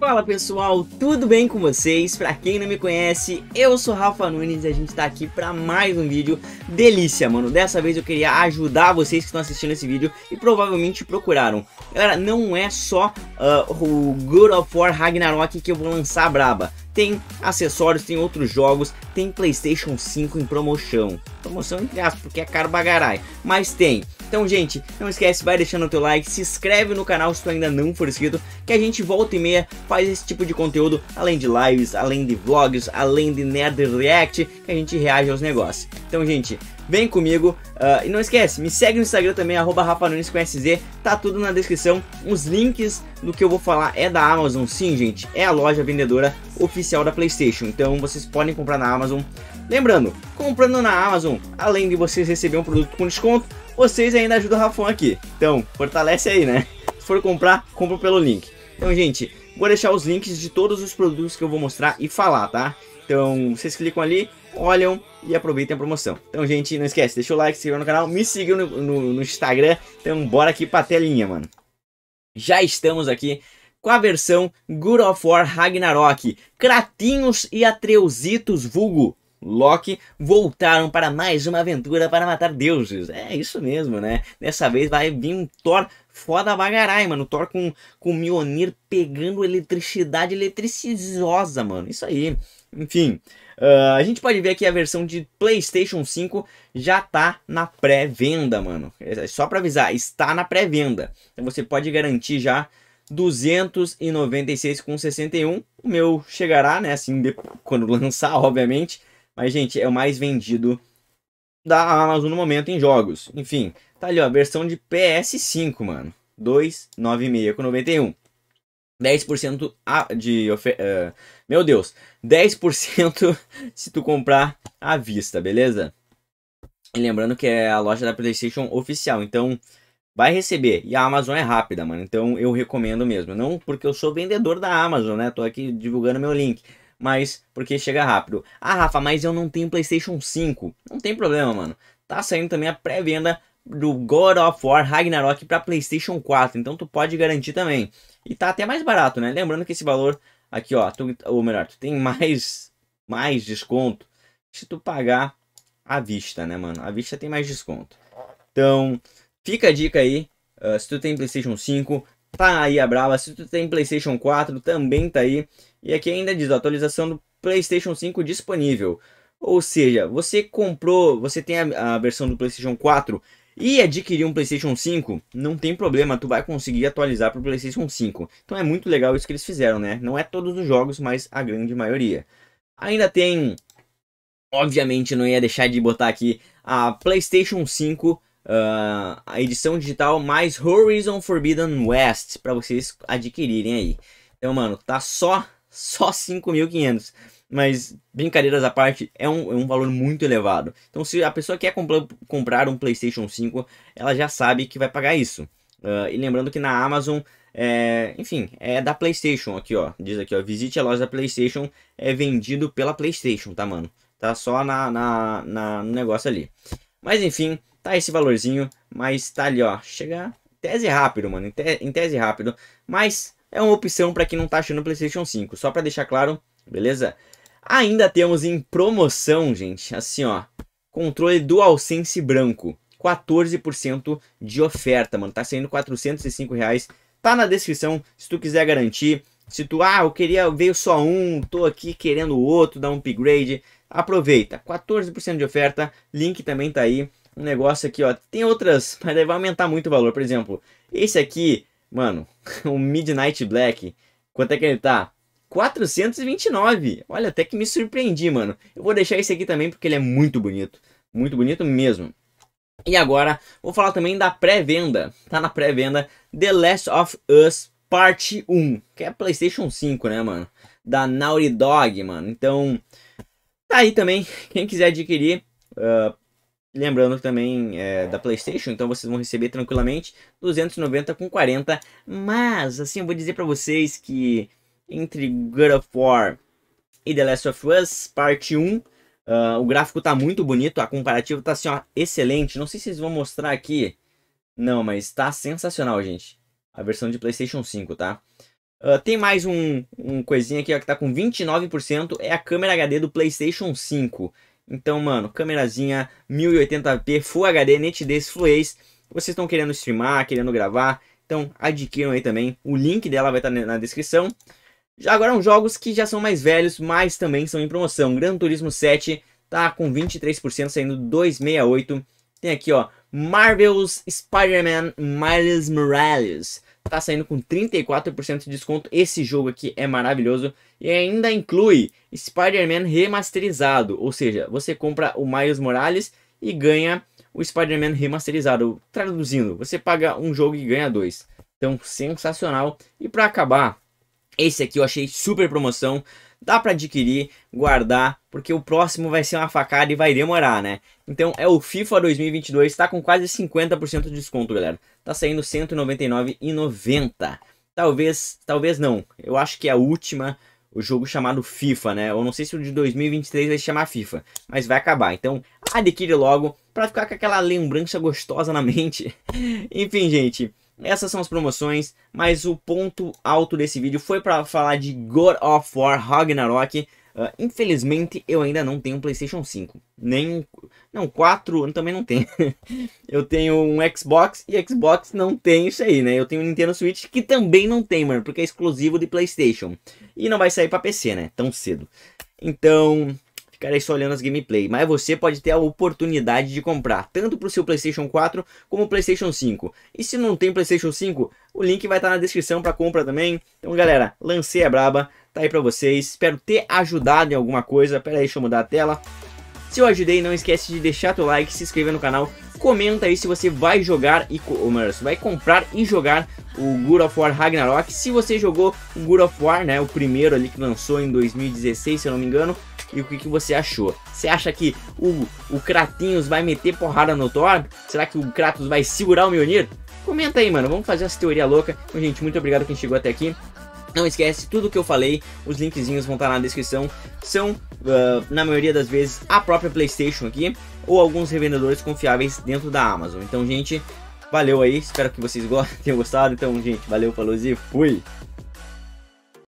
Fala pessoal, tudo bem com vocês? Pra quem não me conhece, eu sou Rafa Nunes e a gente tá aqui pra mais um vídeo delícia, mano. Dessa vez eu queria ajudar vocês que estão assistindo esse vídeo e provavelmente procuraram. Galera, não é só uh, o God of War Ragnarok que eu vou lançar braba. Tem acessórios, tem outros jogos, tem Playstation 5 em promoção. Promoção entre aspas, porque é caro bagarai. Mas tem então, gente, não esquece, vai deixando o teu like, se inscreve no canal se tu ainda não for inscrito, que a gente volta e meia faz esse tipo de conteúdo, além de lives, além de vlogs, além de Nerd React, que a gente reage aos negócios. Então, gente, vem comigo. Uh, e não esquece, me segue no Instagram também, arroba Rafanunes com SZ, tá tudo na descrição. Os links do que eu vou falar é da Amazon, sim, gente, é a loja vendedora oficial da PlayStation. Então vocês podem comprar na Amazon. Lembrando, comprando na Amazon, além de vocês receber um produto com desconto, vocês ainda ajudam o Rafão aqui. Então, fortalece aí, né? Se for comprar, compra pelo link. Então, gente, vou deixar os links de todos os produtos que eu vou mostrar e falar, tá? Então, vocês clicam ali, olham e aproveitem a promoção. Então, gente, não esquece, deixa o like, se inscreva no canal, me sigam no, no, no Instagram. Então, bora aqui pra telinha, mano. Já estamos aqui com a versão God of War Ragnarok. Kratinhos e Atreusitos vulgo Loki voltaram para mais uma aventura para matar deuses. É isso mesmo, né? Dessa vez vai vir um Thor foda bagarai, mano. Thor com, com Mionir pegando eletricidade eletricizosa, mano. Isso aí. Enfim, uh, a gente pode ver que a versão de PlayStation 5 já tá na pré-venda, mano. É, é só para avisar, está na pré-venda. Então você pode garantir já 296,61. O meu chegará, né? Assim, quando lançar, obviamente. Mas, gente, é o mais vendido da Amazon no momento em jogos. Enfim, tá ali, ó, versão de PS5, mano. com 91. 10% de oferta. Uh, eh, meu Deus, 10% se tu comprar à vista, beleza? E lembrando que é a loja da PlayStation oficial, então vai receber. E a Amazon é rápida, mano, então eu recomendo mesmo. Não porque eu sou vendedor da Amazon, né? Tô aqui divulgando meu link mas porque chega rápido. Ah, Rafa, mas eu não tenho PlayStation 5. Não tem problema, mano. Tá saindo também a pré-venda do God of War Ragnarok para PlayStation 4, então tu pode garantir também. E tá até mais barato, né? Lembrando que esse valor aqui, ó, tu, ou melhor, tu tem mais mais desconto se tu pagar à vista, né, mano? À vista tem mais desconto. Então, fica a dica aí, uh, se tu tem PlayStation 5, tá aí a brava. Se tu tem PlayStation 4, também tá aí. E aqui ainda diz, atualização do PlayStation 5 disponível. Ou seja, você comprou, você tem a, a, versão do PlayStation 4 e adquiriu um PlayStation 5, não tem problema, tu vai conseguir atualizar para o PlayStation 5. Então é muito legal isso que eles fizeram, né? Não é todos os jogos, mas a grande maioria. Ainda tem, obviamente, não ia deixar de botar aqui a PlayStation 5 uh, a edição digital mais Horizon Forbidden West para vocês adquirirem aí. Então, mano, tá só só 5.500. Mas, brincadeiras à parte, é um, é um valor muito elevado. Então, se a pessoa quer comprar, comprar um PlayStation 5, ela já sabe que vai pagar isso. Uh, e lembrando que na Amazon, é, enfim, é da PlayStation aqui, ó. Diz aqui, ó, visite a loja da PlayStation, é vendido pela PlayStation, tá, mano? Tá só na, na, na no negócio ali. Mas, enfim, tá esse valorzinho, mas tá ali, ó. Chega tese rápido, mano, em, te... em tese rápido. Mas é uma opção para quem não tá achando o PlayStation 5, só para deixar claro, beleza? Ainda temos em promoção, gente, assim, ó. Controle DualSense branco. 14% de oferta, mano. Tá saindo 405 reais. Tá na descrição, se tu quiser garantir. Se tu, ah, eu queria, veio só um, tô aqui querendo o outro, dar um upgrade. Aproveita, 14% de oferta, link também tá aí um negócio aqui, ó. Tem outras, mas vai aumentar muito o valor. Por exemplo, esse aqui, mano, o Midnight Black. Quanto é que ele tá? 429. Olha, até que me surpreendi, mano. Eu vou deixar esse aqui também porque ele é muito bonito. Muito bonito mesmo. E agora, vou falar também da pré-venda. Tá na pré-venda The Last of Us Parte 1, que é PlayStation 5, né, mano? Da Naughty Dog, mano. Então, tá aí também. Quem quiser adquirir, uh, Lembrando também é, da PlayStation, então vocês vão receber tranquilamente 290 com 40. Mas, assim, eu vou dizer para vocês que entre God of War e The Last of Us, parte 1, uh, ah, o gráfico tá muito bonito, a comparativa tá assim, ó, excelente. Não sei se vocês vão mostrar aqui. Não, mas tá sensacional, gente. A versão de PlayStation 5, tá? Uh, tem mais um, um coisinha aqui ó, que tá com 29%, é a câmera HD do PlayStation 5. Então, mano, câmerazinha 1080p Full HD, nitidez, fluez. Vocês estão querendo streamar, querendo gravar, então adquiram aí também. O link dela vai estar tá na descrição. Já agora, uns jogos que já são mais velhos, mas também são em promoção. Gran Turismo 7 tá com 23%, saindo 268. Tem aqui, ó, Marvel's Spider-Man Miles Morales tá saindo com 34% de desconto. Esse jogo aqui é maravilhoso e ainda inclui Spider-Man remasterizado, ou seja, você compra o Miles Morales e ganha o Spider-Man remasterizado. Traduzindo, você paga um jogo e ganha dois. Então, sensacional. E para acabar, esse aqui eu achei super promoção dá para adquirir, guardar, porque o próximo vai ser uma facada e vai demorar, né? Então é o FIFA 2022, está com quase 50% de desconto, galera. Tá saindo 199,90. Talvez, talvez não. Eu acho que é a última o jogo chamado FIFA, né? Eu não sei se o de 2023 vai se chamar FIFA, mas vai acabar. Então, adquire logo para ficar com aquela lembrança gostosa na mente. Enfim, gente, essas são as promoções, mas o ponto alto desse vídeo foi para falar de God of War Ragnarok. Uh, infelizmente eu ainda não tenho um PlayStation 5, nem não 4, eu também não tenho. eu tenho um Xbox e Xbox não tem isso aí, né? Eu tenho um Nintendo Switch que também não tem, mano, porque é exclusivo de PlayStation. E não vai sair para PC, né? Tão cedo. Então, aí só olhando as gameplay, mas você pode ter a oportunidade de comprar tanto para o seu PlayStation 4 como o PlayStation 5. E se não tem PlayStation 5, o link vai estar tá na descrição para compra também. Então, galera, lancei a braba, tá aí para vocês. Espero ter ajudado em alguma coisa. Pera aí, deixa eu mudar a tela. Se eu ajudei, não esquece de deixar teu like, se inscrever no canal, comenta aí se você vai jogar e ou vai comprar e jogar o God of War Ragnarok. Se você jogou o God of War, né, o primeiro ali que lançou em 2016, se eu não me engano, e o que, que você achou. Você acha que o, o Kratinhos vai meter porrada no Thor? Será que o Kratos vai segurar o Mjolnir? Comenta aí, mano. Vamos fazer essa teoria louca. Então, gente, muito obrigado quem chegou até aqui. Não esquece, tudo que eu falei, os linkzinhos vão estar tá na descrição. São, uh, na maioria das vezes, a própria PlayStation aqui ou alguns revendedores confiáveis dentro da Amazon. Então, gente, valeu aí. Espero que vocês tenham gostado. Então, gente, valeu, falou e fui!